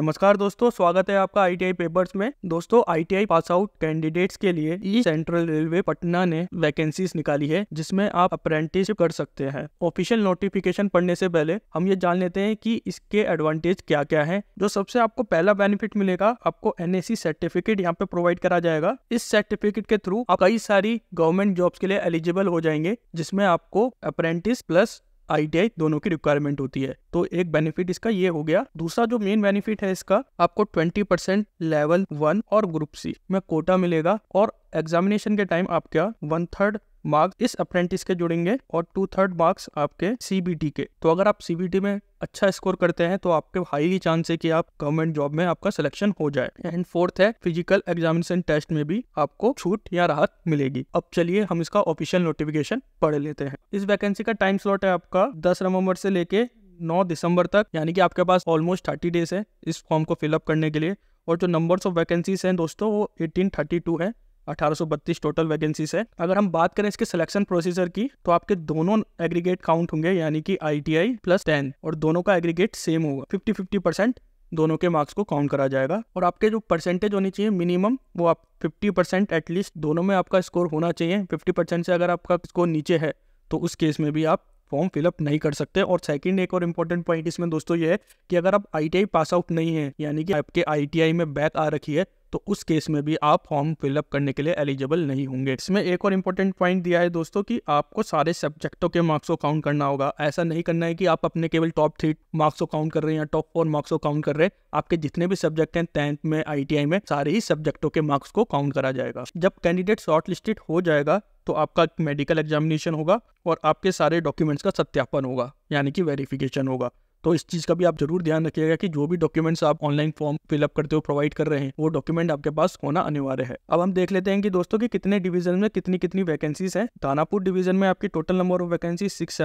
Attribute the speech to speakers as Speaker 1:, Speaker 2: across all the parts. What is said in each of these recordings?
Speaker 1: नमस्कार दोस्तों स्वागत है आपका आईटीआई पेपर्स में दोस्तों आईटीआई पास आउट कैंडिडेट्स के लिए ई सेंट्रल रेलवे पटना ने वैकेंसीज निकाली है जिसमें आप अप्रेंटिसशिप कर सकते हैं ऑफिशियल नोटिफिकेशन पढ़ने से पहले हम ये जान लेते हैं कि इसके एडवांटेज क्या क्या है जो सबसे आपको पहला बेनिफिट मिलेगा आपको एन सर्टिफिकेट यहाँ पे प्रोवाइड करा जाएगा इस सर्टिफिकेट के थ्रू आप कई सारी गवर्नमेंट जॉब्स के लिए एलिजिबल हो जाएंगे जिसमें आपको अप्रेंटिस प्लस आई दोनों की रिक्वायरमेंट होती है तो एक बेनिफिट इसका ये हो गया दूसरा जो मेन बेनिफिट है इसका आपको 20% लेवल वन और ग्रुप सी में कोटा मिलेगा और एग्जामिनेशन के टाइम आपका वन थर्ड मार्क्स इस अप्रेंटिस के जुड़ेंगे और टू थर्ड मार्क्स आपके सीबीटी के तो अगर आप सीबीटी में अच्छा स्कोर करते हैं तो आपके हाईली चांस है कि आप गवर्नमेंट जॉब में आपका सिलेक्शन हो जाए एंड फोर्थ है फिजिकल एग्जामिनेशन टेस्ट में भी आपको छूट या राहत मिलेगी अब चलिए हम इसका ऑफिशियल नोटिफिकेशन पढ़ लेते हैं इस वैकेंसी का टाइम स्लॉट है आपका दस नवम्बर से लेके नौ दिसंबर तक यानी कि आपके पास ऑलमोस्ट थर्टी डेज है इस फॉर्म को फिलअप करने के लिए और जो नंबर्स ऑफ वैकेंसीज हैं दोस्तों वो 1832 है 1832 टोटल वैकेंसीज है अगर हम बात करें इसके सिलेक्शन प्रोसीजर की तो आपके दोनों एग्रीगेट काउंट होंगे यानी कि आईटीआई प्लस टेन और दोनों का एग्रीगेट सेम होगा 50 50 परसेंट दोनों के मार्क्स को काउंट करा जाएगा और आपके जो परसेंटेज होनी चाहिए मिनिमम वो आप 50 परसेंट एटलीस्ट दोनों में आपका स्कोर होना चाहिए 50 परसेंट से अगर आपका स्कोर नीचे है तो उस केस में भी आप फॉर्म फिलअप नहीं कर सकते और सेकंड एक और इम्पोर्टेंट पॉइंट इसमें दोस्तों ये है कि अगर आप आईटीआई पास आउट नहीं है यानी कि आपके आईटीआई में बैक आ रखी है तो उस केस में भी आप फॉर्म फिलअप करने के लिए एलिजिबल नहीं होंगे इसमें एक और इम्पोर्टेंट पॉइंट दिया है दोस्तों कि आपको सारे सब्जेक्टों के मार्क्स को काउंट करना होगा ऐसा नहीं करना है कि आप अपने केवल टॉप थ्री मार्क्स को काउंट कर रहे हैं या टॉप फोर मार्क्स को काउंट कर रहे हैं आपके जितने भी सब्जेक्ट हैं टेंथ में आई में सारे ही सब्जेक्टों के मार्क्स को काउंट करा जाएगा जब कैंडिडेट शॉर्टलिस्टेड हो जाएगा तो आपका मेडिकल एग्जामिनेशन होगा और आपके सारे डॉक्यूमेंट्स का सत्यापन होगा यानी कि वेरिफिकेशन होगा तो इस चीज़ का भी आप जरूर ध्यान रखिएगा कि जो भी डॉक्यूमेंट्स आप ऑनलाइन फॉर्म फिलअप करते हो प्रोवाइड कर रहे हैं वो डॉक्यूमेंट आपके पास होना अनिवार्य है अब हम देख लेते हैं कि दोस्तों कि कितने डिवीजन में कितनी कितनी वैकेंसीज है दानापुर डिवीजन में आपकी total number of vacancy six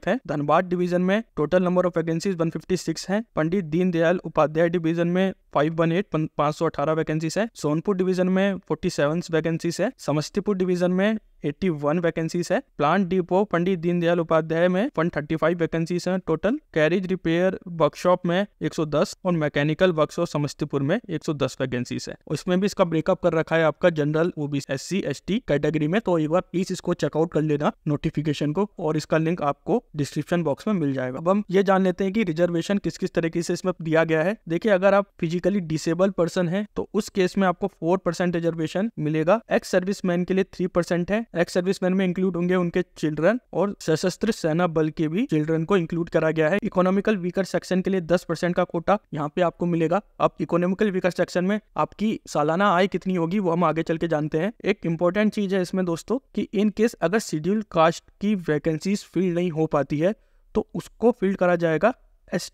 Speaker 1: है धनबाद डिवीजन में total number of vacancies one है पंडित दीनदयाल उपाध्याय डिवीजन में फाइव वन एट सौ अठारह वैकेंसीज है सोनपुर डिवीजन में फोर्टी सेवन वैकेंसीज है समस्तीपुर डिवीजन में एट्टी वन वैकेंसीज है प्लांट डिपो पंडित दीनदयाल उपाध्याय में थर्टी फाइव वैकेंसीज है टोटल कैरेज रिपेयर वर्कशॉप में एक सौ दस और मैकेनिकल वर्कशॉप समस्तीपुर में एक सौ दस वैकेंसीज है उसमें भी इसका ब्रेकअप कर रखा है आपका general OB S C S T category में तो एक बार प्लीज इसको चेकआउट कर लेना नोटिफिकेशन को और इसका लिंक आपको डिस्क्रिप्शन बॉक्स में मिल जाएगा अब हम ये जान लेते हैं कि रिजर्वेशन किस किस तरीके से इसमें दिया गया है देखिये अगर आप फिजिकली डिसेबल पर्सन है तो उस केस में आपको फोर परसेंट रिजर्वेशन मिलेगा एक्स सर्विस के लिए थ्री परसेंट है एक्स मैन में इंक्लूड होंगे उनके चिल्ड्रन और सशस्त्र सेना बल के भी चिल्ड्रन को इंक्लूड करा गया है इकोनॉमिकल वीकर सेक्शन के लिए दस परसेंट का कोटा यहाँ पे आपको मिलेगा अब इकोनॉमिकल वीकर सेक्शन में आपकी सालाना आय कितनी होगी वो हम आगे चल के जानते हैं एक इंपॉर्टेंट चीज है इसमें दोस्तों की इन केस अगर शेड्यूल कास्ट की वैकेंसी फिल नहीं हो पाती है तो उसको फिल करा जाएगा एस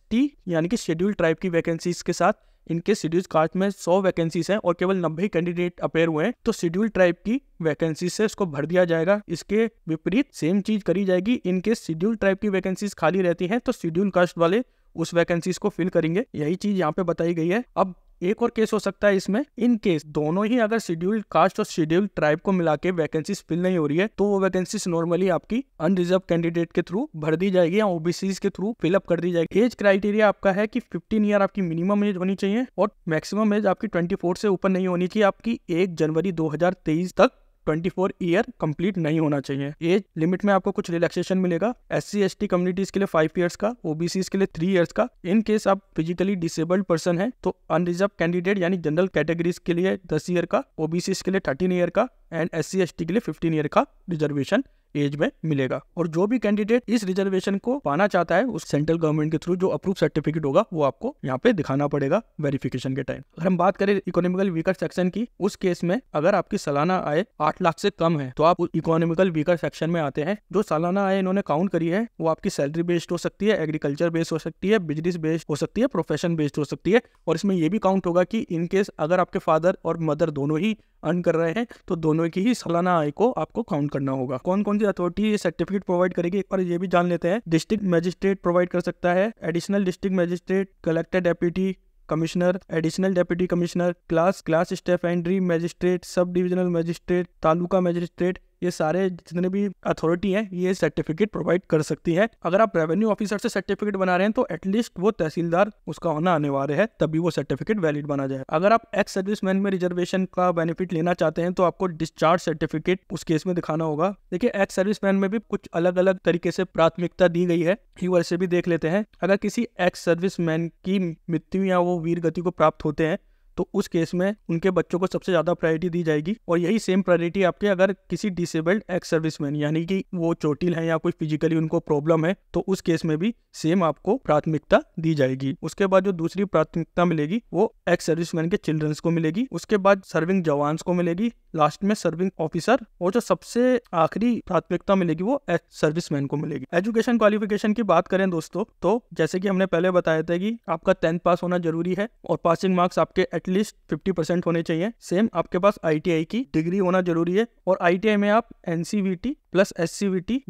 Speaker 1: यानी कि शेड्यूल ट्राइब की वैकेंसीज के साथ इनके शेड्यूल कास्ट में सौ वैकेंसीज हैं और केवल नब्बे कैंडिडेट अपेयर हुए हैं तो शेड्यूल ट्राइब की वैकेंसी से इसको भर दिया जाएगा इसके विपरीत सेम चीज करी जाएगी इनके शेड्यूल ट्राइब की वैकेंसीज खाली रहती हैं तो शेड्यूल कास्ट वाले उस वैकेंसीज को फिल करेंगे यही चीज यहाँ पे बताई गई है अब एक और केस हो सकता है इसमें इन केस दोनों ही अगर शेड्यूल्ड कास्ट और शेड्यूल्ड ट्राइब को मिला के वैकेंसी फिल नहीं हो रही है तो वो वैकेंसी नॉर्मली आपकी अनरिजर्व कैंडिडेट के थ्रू भर दी जाएगी या ओबीसी के थ्रू फिलअप कर दी जाएगी एज क्राइटेरिया आपका है कि फिफ्टीन ईयर आपकी मिनिमम एज होनी चाहिए और मैक्सिमम एज आपकी ट्वेंटी से ऊपर नहीं होनी चाहिए आपकी एक जनवरी दो तक ट्वेंटी फोर ईयर कम्प्लीट नहीं होना चाहिए एज लिमिट में आपको कुछ रिलैक्सेशन मिलेगा S C S T communities के लिए फाइव ईयर्स का ओबीसी के लिए थ्री ईयर्स का इन केस आप फिजिकली डिसेबल्ड पर्सन है तो अनरिजर्व कैंडिडेट यानी जनरल कैटेगरीज के लिए दस ईयर का ओबीसी के लिए थर्टीन ईयर का and S C S T के लिए फिफ्टीन ईयर का रिजर्वेशन एज में मिलेगा और जो भी कैंडिडेट इस रिजर्वेशन को पाना चाहता है उस सेंट्रल गवर्नमेंट के थ्रू जो अप्रूव सर्टिफिकेट होगा वो आपको यहाँ पे दिखाना पड़ेगा वेरिफिकेशन के टाइम अगर हम बात करें इकोनॉमिकल वीकर सेक्शन की उस केस में अगर आपकी सालाना आय आठ लाख से कम है तो आप इकोनॉमिकल वीकर सेक्शन में आते हैं जो सालाना आय इन्होंने काउंट करी है वो आपकी सैलरी बेस्ड हो सकती है एग्रीकल्चर बेस्ड हो सकती है बिजनेस बेस्ड हो सकती है प्रोफेशन बेस्ड हो सकती है और इसमें यह भी काउंट होगा कि इनकेस अगर आपके फादर और मदर दोनों ही अर्न कर रहे हैं तो दोनों की ही सालाना आय को आपको काउंट करना होगा कौन कौन से अथॉरिटी ये सर्टिफिकेट प्रोवाइड करेगी एक बार ये भी जान लेते हैं डिस्ट्रिक्ट मजिस्ट्रेट प्रोवाइड कर सकता है additional district magistrate collector deputy commissioner additional deputy commissioner class class stipendiary magistrate sub divisional magistrate taluka magistrate ये सारे जितने भी अथॉरिटी हैं ये सर्टिफिकेट प्रोवाइड कर सकती है अगर आप रेवेन्यू ऑफिसर से सर्टिफिकेट बना रहे हैं तो एटलीस्ट वो तहसीलदार उसका होना अनिवार्य है तभी वो सर्टिफिकेट वैलिड बना जाए अगर आप एक्स सर्विस मैन में रिजर्वेशन का बेनिफिट लेना चाहते हैं तो आपको डिस्चार्ज सर्टिफिकेट उस केस में दिखाना होगा देखिए एक्स सर्विस मैन में भी कुछ अलग अलग तरीके से प्राथमिकता दी गई है कीवर्ड से भी देख लेते हैं अगर किसी एक्स सर्विस मैन की मृत्यु या वो वीर गति को प्राप्त होते हैं तो उस केस में उनके बच्चों को सबसे ज़्यादा प्रायोरिटी दी जाएगी और यही सेम प्रायोरिटी आपके अगर किसी डिसेबल्ड एक्स सर्विसमैन यानी कि वो चोटिल है या कोई फिजिकली उनको प्रॉब्लम है तो उस केस में भी सेम आपको प्राथमिकता दी जाएगी उसके बाद जो दूसरी प्राथमिकता मिलेगी वो एक्स सर्विसमैन के चिल्ड्रंस को मिलेगी उसके बाद सर्विंग जवान को मिलेगी लास्ट में सर्विंग ऑफिसर और जो सबसे आखिरी प्राथमिकता मिलेगी वो एक्स सर्विसमैन को मिलेगी एजुकेशन क्वालिफिकेशन की बात करें दोस्तों तो जैसे कि हमने पहले बताया था कि आपका टेंथ पास होना जरूरी है और पासिंग मार्क्स आपके एटलीस्ट फिफ्टी परसेंट होने चाहिए सेम आपके पास आई की डिग्री होना जरूरी है और आई में आप एन प्लस एस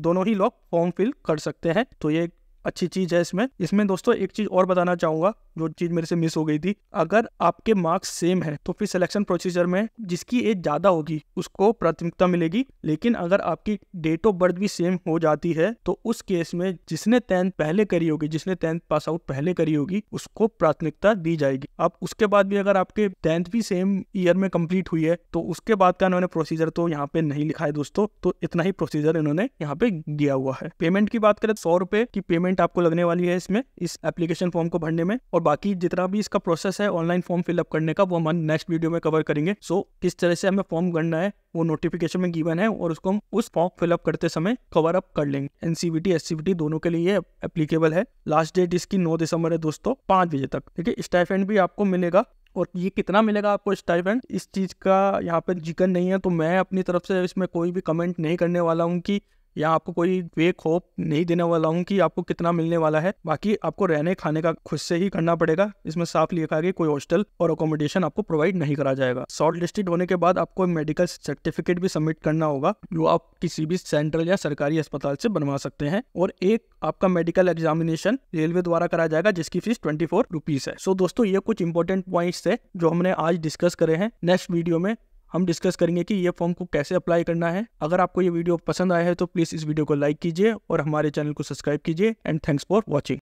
Speaker 1: दोनों ही लोग फॉर्म फिल कर सकते हैं तो ये अच्छी चीज़ है इसमें इसमें दोस्तों एक चीज़ और बताना चाहूंगा जो चीज़ मेरे से मिस हो गई थी अगर आपके मार्क्स सेम है तो फिर सिलेक्शन प्रोसीजर में जिसकी एज ज़्यादा होगी उसको प्राथमिकता मिलेगी लेकिन अगर आपकी डेट ऑफ बर्थ भी सेम हो जाती है तो उस केस में जिसने टेंथ पहले करी होगी जिसने टेंथ पास आउट पहले करी होगी उसको प्राथमिकता दी जाएगी अब उसके बाद भी अगर आपके टेंथ भी सेम ईयर में कंप्लीट हुई है तो उसके बाद का इन्होंने प्रोसीजर तो यहाँ पे नहीं लिखा है दोस्तों तो इतना ही प्रोसीजर इन्होंने यहाँ पे दिया हुआ है पेमेंट की बात करें सौ रुपए की पेमेंट आपको लगने वाली है इसमें इस एप्लीकेशन फॉर्म को भरने में और बाकी जितना भी इसका प्रोसेस है ऑनलाइन फॉर्म फिलअप करने का वो हम नेक्स्ट वीडियो में कवर करेंगे सो so, किस तरह से हमें फॉर्म करना है वो नोटिफिकेशन में गिवन है और उसको हम उस फॉर्म फिलअप करते समय कवर अप कर लेंगे एनसीबीटी एससीबीटी e e दोनों के लिए एप्लीकेबल है लास्ट डेट इसकी नौ दिसंबर है दोस्तों पांच बजे तक ठीक है स्टाइफेंड भी आपको मिलेगा और ये कितना मिलेगा आपको स्टाइफेंड इस, इस चीज़ का यहाँ पर जिक्र नहीं है तो मैं अपनी तरफ से इसमें कोई भी कमेंट नहीं करने वाला हूँ कि या आपको कोई वेक होप नहीं देने वाला हूँ कि आपको कितना मिलने वाला है बाकी आपको रहने खाने का खुद से ही करना पड़ेगा इसमें साफ लिखा गया कोई हॉस्टल और अकोमोडेशन आपको प्रोवाइड नहीं करा जाएगा शॉर्ट लिस्टेड होने के बाद आपको मेडिकल सर्टिफिकेट भी सबमिट करना होगा जो आप किसी भी सेंट्रल या सरकारी अस्पताल से बनवा सकते हैं और एक आपका मेडिकल एग्जामिनेशन रेलवे द्वारा करा जाएगा जिसकी फीस ट्वेंटी फोर है सो दोस्तों ये कुछ इंपॉर्टेंट पॉइंट्स थे जो हमने आज डिस्कस करे हैं नेक्स्ट वीडियो में हम डिस्कस करेंगे कि ये फॉर्म को कैसे अप्लाई करना है अगर आपको ये वीडियो पसंद आया है तो प्लीज़ इस वीडियो को लाइक कीजिए और हमारे चैनल को सब्सक्राइब कीजिए एंड थैंक्स फॉर वॉचिंग